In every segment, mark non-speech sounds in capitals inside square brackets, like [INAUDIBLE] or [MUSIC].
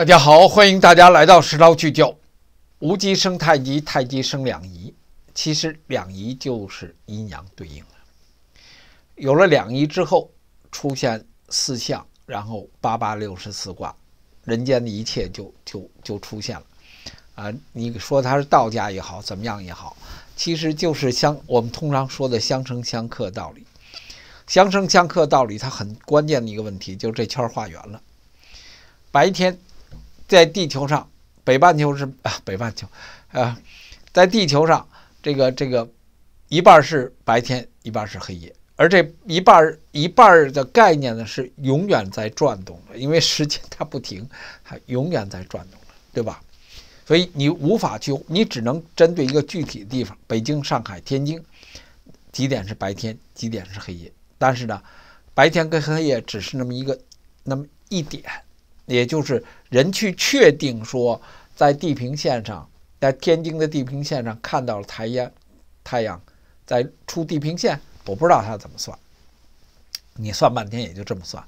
大家好，欢迎大家来到《石涛聚焦》。无极生太极，太极生两仪。其实两仪就是阴阳对应了。有了两仪之后，出现四象，然后八八六十四卦，人间的一切就就就出现了。啊，你说他是道家也好，怎么样也好，其实就是相我们通常说的相生相克道理。相生相克道理，它很关键的一个问题，就是这圈儿画圆了。白天。在地球上，北半球是 [LAUGHS] 啊，北半球，啊，在地球上，这个这个，一半是白天，一半是黑夜，而这一半儿一半儿的概念呢，是永远在转动的，因为时间它不停，它永远在转动对吧？所以你无法去，你只能针对一个具体的地方，北京、上海、天津，几点是白天，几点是黑夜。但是呢，白天跟黑夜只是那么一个，那么一点。也就是人去确定说，在地平线上，在天津的地平线上看到了太阳，太阳在出地平线，我不知道他怎么算，你算半天也就这么算。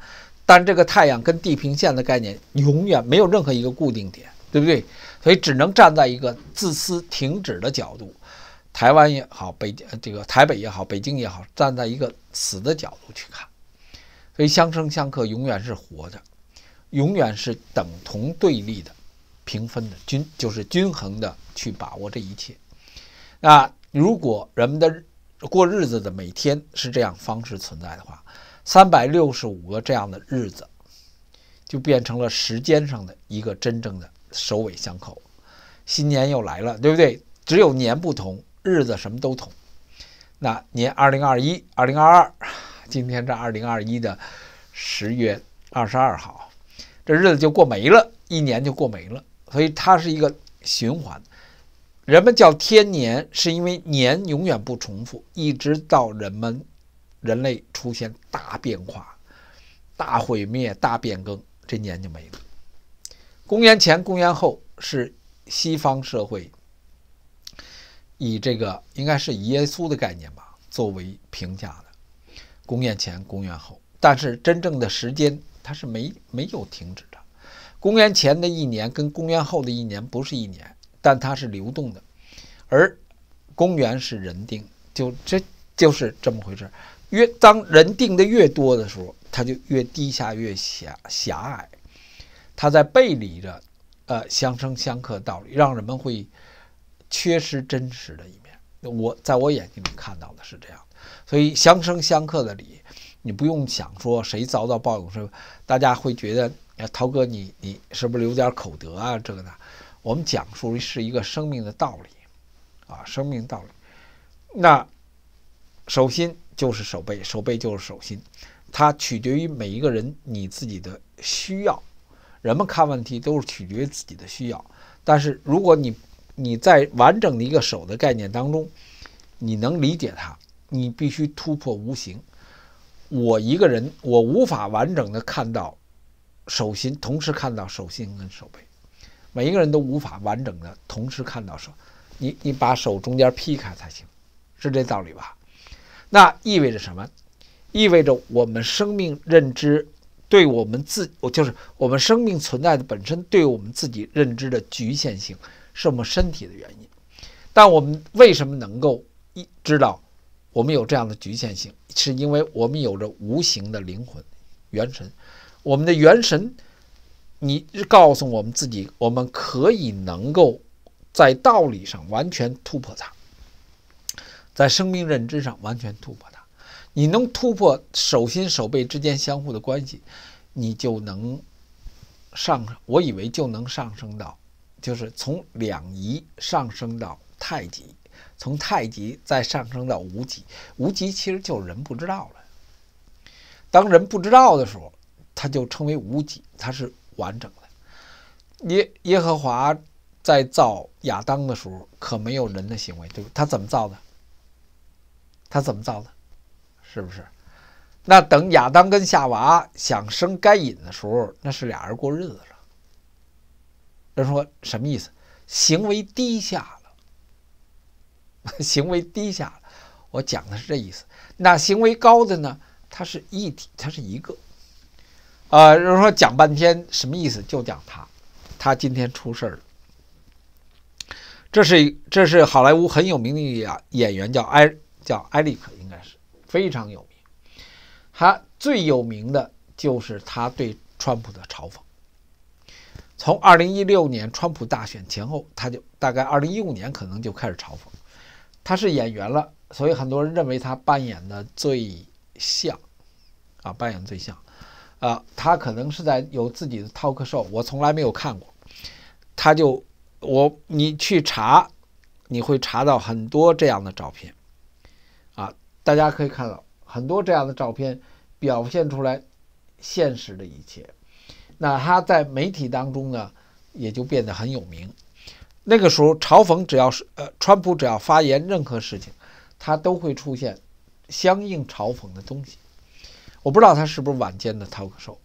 但这个太阳跟地平线的概念永远没有任何一个固定点，对不对？所以只能站在一个自私停止的角度，台湾也好，北这个台北也好，北京也好，站在一个死的角度去看，所以相生相克永远是活着。永远是等同对立的，平分的均就是均衡的去把握这一切。那如果人们的过日子的每天是这样方式存在的话，三百六十五个这样的日子就变成了时间上的一个真正的首尾相扣。新年又来了，对不对？只有年不同，日子什么都同。那年二零二一、二零二二，今天是二零二一的十月二十二号。这日子就过没了，一年就过没了，所以它是一个循环。人们叫天年，是因为年永远不重复，一直到人们、人类出现大变化、大毁灭、大变更，这年就没了。公元前、公元后是西方社会以这个应该是耶稣的概念吧作为评价的。公元前、公元后，但是真正的时间。它是没没有停止的，公元前的一年跟公元后的一年不是一年，但它是流动的，而公元是人定，就这就是这么回事。越当人定的越多的时候，它就越低下、越狭狭隘，它在背离着，呃，相生相克道理，让人们会缺失真实的一面。我在我眼睛里看到的是这样所以相生相克的理。你不用想说谁遭到报应是大家会觉得，涛哥，你你是不是有点口德啊？这个呢，我们讲述是一个生命的道理，啊，生命道理。那手心就是手背，手背就是手心，它取决于每一个人你自己的需要。人们看问题都是取决于自己的需要，但是如果你你在完整的一个手的概念当中，你能理解它，你必须突破无形。我一个人，我无法完整的看到手心，同时看到手心跟手背。每一个人都无法完整的同时看到手，你你把手中间劈开才行，是这道理吧？那意味着什么？意味着我们生命认知对我们自，我就是我们生命存在的本身对我们自己认知的局限性，是我们身体的原因。但我们为什么能够一知道？我们有这样的局限性，是因为我们有着无形的灵魂、元神。我们的元神，你告诉我们自己，我们可以能够在道理上完全突破它，在生命认知上完全突破它。你能突破手心手背之间相互的关系，你就能上。我以为就能上升到，就是从两仪上升到太极。从太极再上升到无极，无极其实就是人不知道了。当人不知道的时候，他就称为无极，它是完整的。耶耶和华在造亚当的时候，可没有人的行为，对不？他怎么造的？他怎么造的？是不是？那等亚当跟夏娃想生该隐的时候，那是俩人过日子了。人说什么意思？行为低下。[LAUGHS] 行为低下我讲的是这意思。那行为高的呢？它是一体，它是一个。呃，就是说讲半天什么意思？就讲他，他今天出事儿了。这是这是好莱坞很有名的演演员，叫埃叫埃利克，应该是非常有名。他最有名的就是他对川普的嘲讽。从二零一六年川普大选前后，他就大概二零一五年可能就开始嘲讽。他是演员了，所以很多人认为他扮演的最像，啊，扮演最像，啊，他可能是在有自己的 talk show，我从来没有看过，他就我你去查，你会查到很多这样的照片，啊，大家可以看到很多这样的照片，表现出来现实的一切，那他在媒体当中呢，也就变得很有名。那个时候嘲讽只要是呃，川普只要发言任何事情，他都会出现相应嘲讽的东西。我不知道他是不是晚间的 talk show。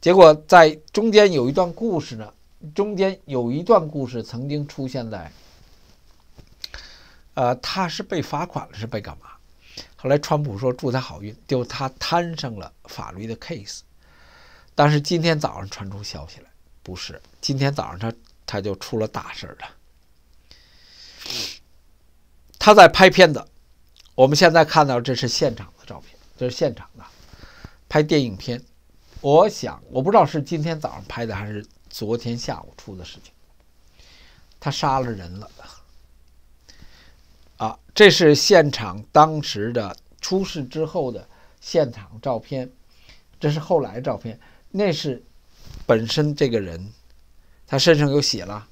结果在中间有一段故事呢，中间有一段故事曾经出现在，呃，他是被罚款了，是被干嘛？后来川普说祝他好运，就他摊上了法律的 case。但是今天早上传出消息来，不是今天早上他。他就出了大事了。他在拍片子，我们现在看到这是现场的照片，这是现场的拍电影片。我想，我不知道是今天早上拍的，还是昨天下午出的事情。他杀了人了，啊，这是现场当时的出事之后的现场照片，这是后来照片，那是本身这个人。他身上有血了，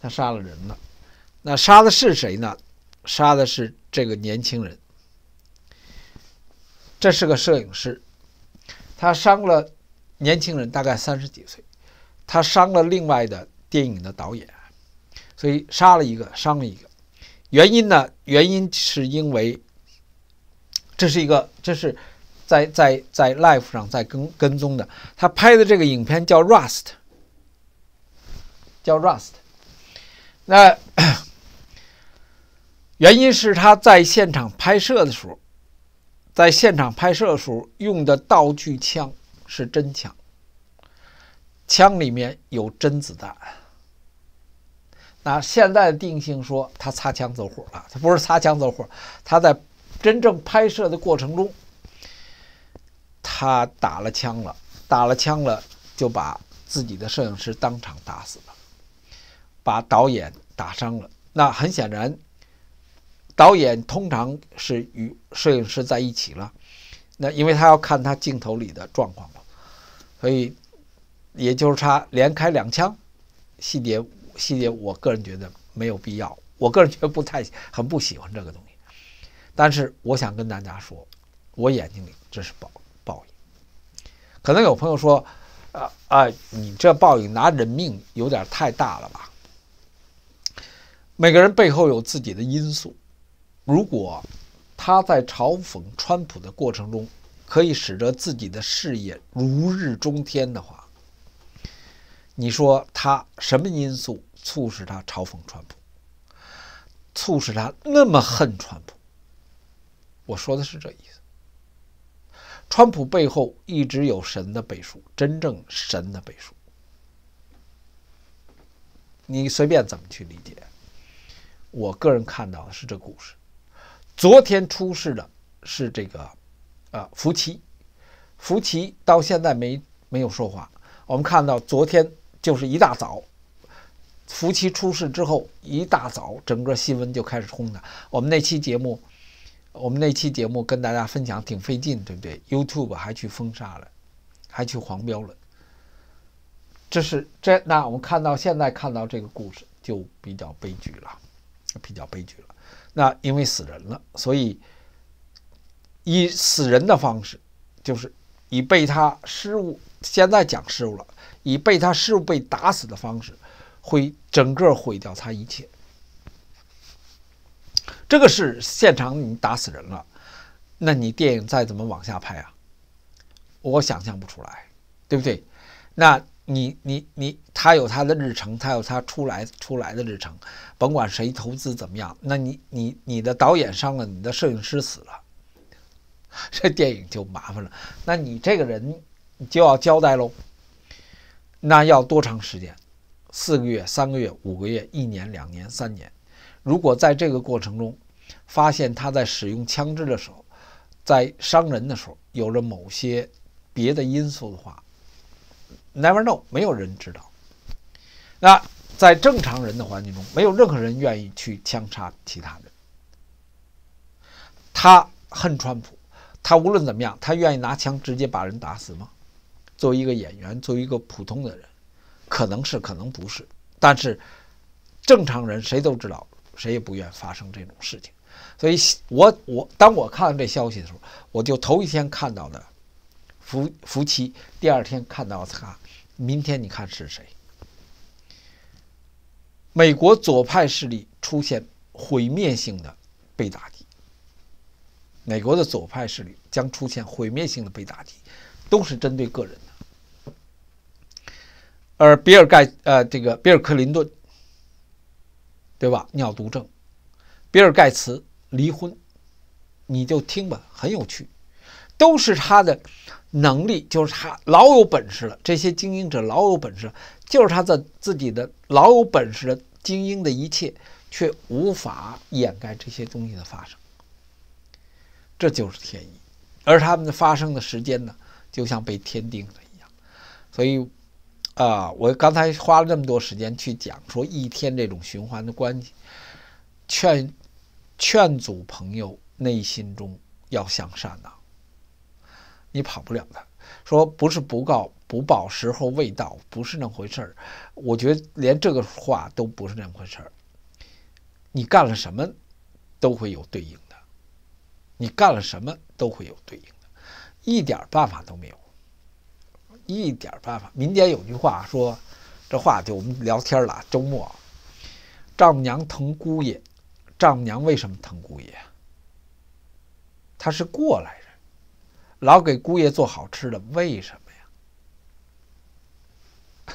他杀了人了。那杀的是谁呢？杀的是这个年轻人。这是个摄影师，他伤了年轻人大概三十几岁，他伤了另外的电影的导演，所以杀了一个，伤了一个。原因呢？原因是因为这是一个这是在在在 Life 上在跟跟踪的，他拍的这个影片叫 Rust。叫 Rust，那 [COUGHS] 原因是他在现场拍摄的时候，在现场拍摄的时候用的道具枪是真枪，枪里面有真子弹。那现在定性说他擦枪走火了，他不是擦枪走火，他在真正拍摄的过程中，他打了枪了，打了枪了就把自己的摄影师当场打死。把导演打伤了，那很显然，导演通常是与摄影师在一起了，那因为他要看他镜头里的状况嘛，所以也就是他连开两枪，细节细节，我个人觉得没有必要，我个人觉得不太很不喜欢这个东西，但是我想跟大家说，我眼睛里这是报报应，可能有朋友说，呃啊，你这报应拿人命有点太大了吧？每个人背后有自己的因素。如果他在嘲讽川普的过程中可以使得自己的事业如日中天的话，你说他什么因素促使他嘲讽川普，促使他那么恨川普？我说的是这意思。川普背后一直有神的背书，真正神的背书。你随便怎么去理解。我个人看到的是这故事。昨天出事的是这个，啊，福奇，福奇到现在没没有说话。我们看到昨天就是一大早，福奇出事之后，一大早整个新闻就开始轰的。我们那期节目，我们那期节目跟大家分享挺费劲，对不对？YouTube 还去封杀了，还去黄标了。这是这那我们看到现在看到这个故事就比较悲剧了。比较悲剧了，那因为死人了，所以以死人的方式，就是以被他失误，现在讲失误了，以被他失误被打死的方式，会整个毁掉他一切。这个是现场，你打死人了，那你电影再怎么往下拍啊？我想象不出来，对不对？那。你你你，他有他的日程，他有他出来出来的日程，甭管谁投资怎么样，那你你你的导演伤了，你的摄影师死了，[LAUGHS] 这电影就麻烦了。那你这个人就要交代喽。那要多长时间？四个月、三个月、五个月、一年、两年、三年。如果在这个过程中发现他在使用枪支的时候，在伤人的时候有了某些别的因素的话。Never know，没有人知道。那在正常人的环境中，没有任何人愿意去枪杀其他人。他恨川普，他无论怎么样，他愿意拿枪直接把人打死吗？作为一个演员，作为一个普通的人，可能是，可能不是。但是正常人谁都知道，谁也不愿发生这种事情。所以，我我当我看到这消息的时候，我就头一天看到的。夫夫妻第二天看到奥斯卡，明天你看是谁？美国左派势力出现毁灭性的被打击，美国的左派势力将出现毁灭性的被打击，都是针对个人的。而比尔盖呃这个比尔克林顿，对吧？尿毒症，比尔盖茨离婚，你就听吧，很有趣，都是他的。能力就是他老有本事了，这些经营者老有本事，就是他的自己的老有本事的精英的一切，却无法掩盖这些东西的发生，这就是天意，而他们的发生的时间呢，就像被天定的一样，所以，啊，我刚才花了那么多时间去讲说一天这种循环的关系，劝劝阻朋友内心中要向善呐。你跑不了。的。说：“不是不告不报，时候未到，不是那回事儿。”我觉得连这个话都不是那回事儿。你干了什么，都会有对应的；你干了什么，都会有对应的，一点办法都没有，一点办法。民间有句话说：“这话就我们聊天了，周末。”丈母娘疼姑爷，丈母娘为什么疼姑爷？他是过来。老给姑爷做好吃的，为什么呀？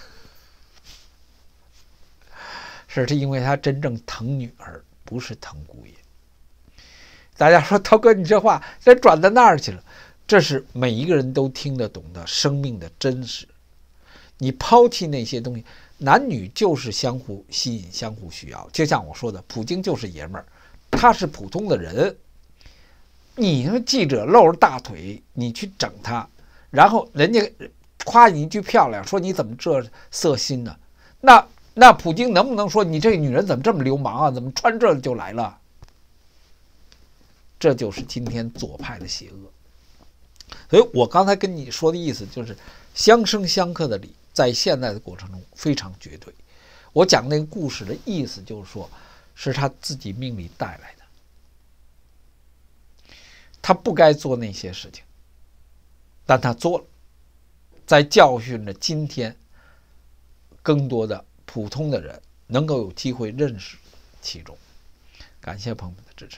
[LAUGHS] 是是因为他真正疼女儿，不是疼姑爷。大家说涛哥，你这话这转到那儿去了？这是每一个人都听得懂的生命的真实。你抛弃那些东西，男女就是相互吸引、相互需要。就像我说的，普京就是爷们儿，他是普通的人。你让记者露着大腿，你去整他，然后人家夸你一句漂亮，说你怎么这色心呢？那那普京能不能说你这女人怎么这么流氓啊？怎么穿这就来了？这就是今天左派的邪恶。所以我刚才跟你说的意思就是，相生相克的理在现在的过程中非常绝对。我讲那个故事的意思就是说，是他自己命里带来的。他不该做那些事情，但他做了，在教训着今天更多的普通的人，能够有机会认识其中。感谢朋友们的支持。